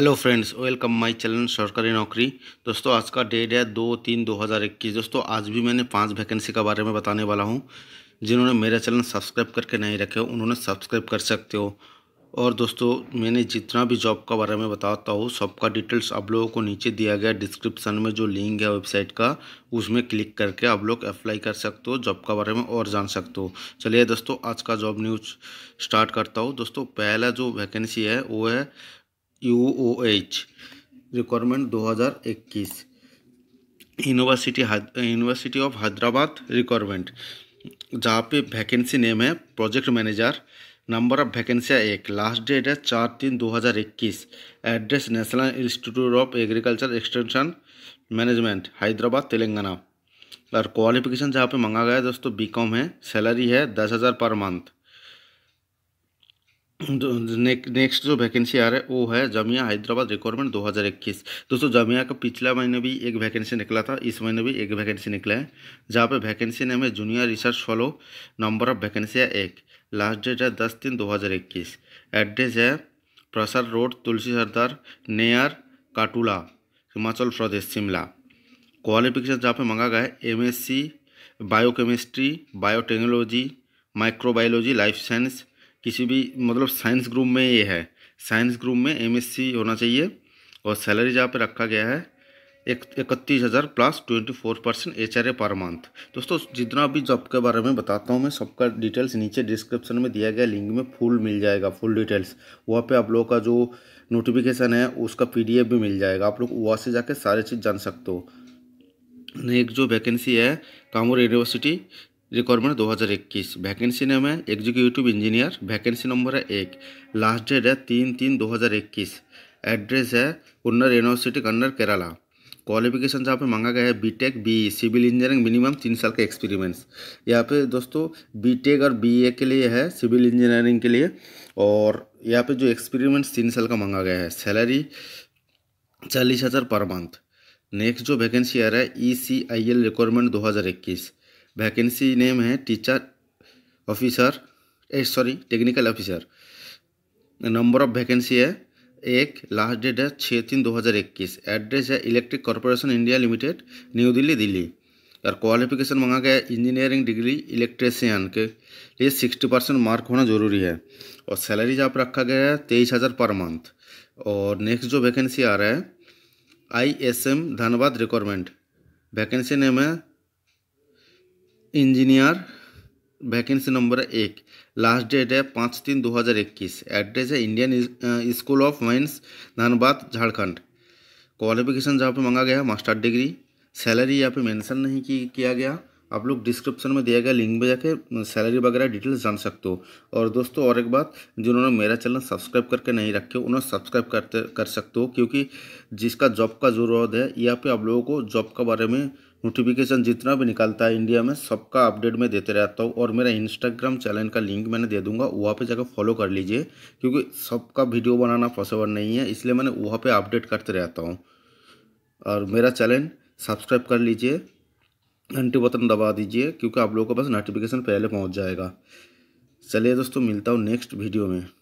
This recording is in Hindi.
hello friends welcome my channel सरकारी नौकरी दोस्तों आज का डेट है दो तीन दो हज़ार इक्कीस दोस्तों आज भी मैंने पांच वैकेंसी के बारे में बताने वाला हूं जिन्होंने मेरा चैनल सब्सक्राइब करके नहीं रखे हो उन्होंने सब्सक्राइब कर सकते हो और दोस्तों मैंने जितना भी जॉब के बारे में बताता हूँ सबका डिटेल्स आप लोगों को नीचे दिया गया डिस्क्रिप्सन में जो लिंक है वेबसाइट का उसमें क्लिक करके आप लोग अप्लाई कर सकते हो जॉब के बारे में और जान सकते हो चलिए दोस्तों आज का जॉब न्यूज स्टार्ट करता हूँ दोस्तों पहला जो वैकेंसी है वो है U O H requirement 2021 university university of Hyderabad requirement जहाँ पे वैकेंसी नेम है प्रोजेक्ट मैनेजर नंबर ऑफ वैकेंसियाँ एक लास्ट डेट है चार तीन दो हज़ार इक्कीस address national institute of agriculture extension management Hyderabad Telangana और क्वालिफिकेशन जहाँ पे मंगा गया दोस्तों बीकॉम है सैलरी है दस हज़ार पर मंथ तो नेक्स्ट जो वैकेंसी आ रहा है वो है जमिया हैदराबाद रिक्वायरमेंट 2021 दोस्तों जमिया का पिछला महीने भी एक वैकेंसी निकला था इस महीने भी एक वैकेंसी निकला है जहाँ पे वैकेंसी नेम है junior research fellow number of vacancy है एक लास्ट डेट है दस तीन 2021 एड्रेस है प्रसार रोड तुलसी सरदार नेयर काटूला हिमाचल प्रदेश शिमला क्वालिफिकेशन जहाँ पर मंगा गया है M S C biochemistry biotechnology microbiology life science किसी भी मतलब साइंस ग्रुप में ये है साइंस ग्रुप में एमएससी होना चाहिए और सैलरी जहाँ पे रखा गया है एक इकतीस हज़ार plus twenty four percent H R A per month दोस्तों जितना भी जॉब के बारे में बताता हूँ मैं सबका डिटेल्स नीचे डिस्क्रिप्शन में दिया गया लिंक में फुल मिल जाएगा फुल डिटेल्स वहाँ पे आप लोगों का जो नोटिफिकेशन है उसका पी डी एफ भी मिल जाएगा आप लोग वहाँ से जाके सारी चीज़ जान सकते हो एक जो वैकेंसी है कामोर यूनिवर्सिटी रिक्वायरमेंट 2021 वैकेंसी नेम है एग्जीक्यूटिव इंजीनियर वैकेंसी नंबर है एक लास्ट डेट है तीन तीन 2021 एड्रेस है कन्नर यूनिवर्सिटी कन्नर केरला क्वालिफिकेशन जहाँ पे मांगा गया है B Tech B civil engineering minimum तीन साल का एक्सपीरियंस यहाँ पे दोस्तों बीटेक और बीए e के लिए है सिविल इंजीनियरिंग के लिए और यहाँ पे जो एक्सपीरियंस तीन साल का मांगा गया है सैलरी चालीस हज़ार पर मंथ नेक्स्ट जो वैकेंसी आ रहा है ई सी आई एल रिक्वायरमेंट दो हज़ार इक्कीस वैकेंसी नेम है teacher officer A sorry technical officer number of vacancy है एक लास्ट डेट है छः तीन दो हज़ार इक्कीस एड्रेस है electric corporation India limited new Delhi Delhi और क्वालिफिकेशन मंगा गया है इंजीनियरिंग डिग्री इलेक्ट्रिशियन के लिए सिक्सटी परसेंट मार्क होना जरूरी है और सैलरी जहाँ पर रखा गया है तेईस हज़ार पर मंथ और नेक्स्ट जो वैकेंसी आ रहा है I S M Dhanbad requirement vacancy name है इंजीनियर वैकेंसी नंबर एक लास्ट डेट है पाँच तीन दो हज़ार इक्कीस एड्रेस है Indian school of mines Dhanbad Jharkhand qualification जहाँ पे मांगा गया है मास्टर डिग्री सैलरी यहाँ पे मेंशन नहीं की किया गया आप लोग डिस्क्रिप्शन में दिया गया लिंक में जाके सैलरी uh, वगैरह डिटेल्स जान सकते हो और दोस्तों और एक बात जिन्होंने मेरा चैनल सब्सक्राइब करके नहीं रखे उन्हें सब्सक्राइब करते कर सकते हो क्योंकि जिसका जॉब का ज़रूरत है यहाँ पे आप लोगों को जॉब के बारे में नोटिफिकेशन जितना भी निकलता है इंडिया में सबका अपडेट मैं देते रहता हूँ और मेरा इंस्टाग्राम चैनल का लिंक मैंने दे दूंगा वहाँ पे जाकर फॉलो कर लीजिए क्योंकि सबका वीडियो बनाना पॉसिबल नहीं है इसलिए मैंने वहाँ पे अपडेट करते रहता हूँ और मेरा चैनल सब्सक्राइब कर लीजिए घंटी बटन दबा दीजिए क्योंकि आप लोगों के पास नोटिफिकेशन पहले पहुँच जाएगा चलिए दोस्तों मिलता हूँ नेक्स्ट वीडियो में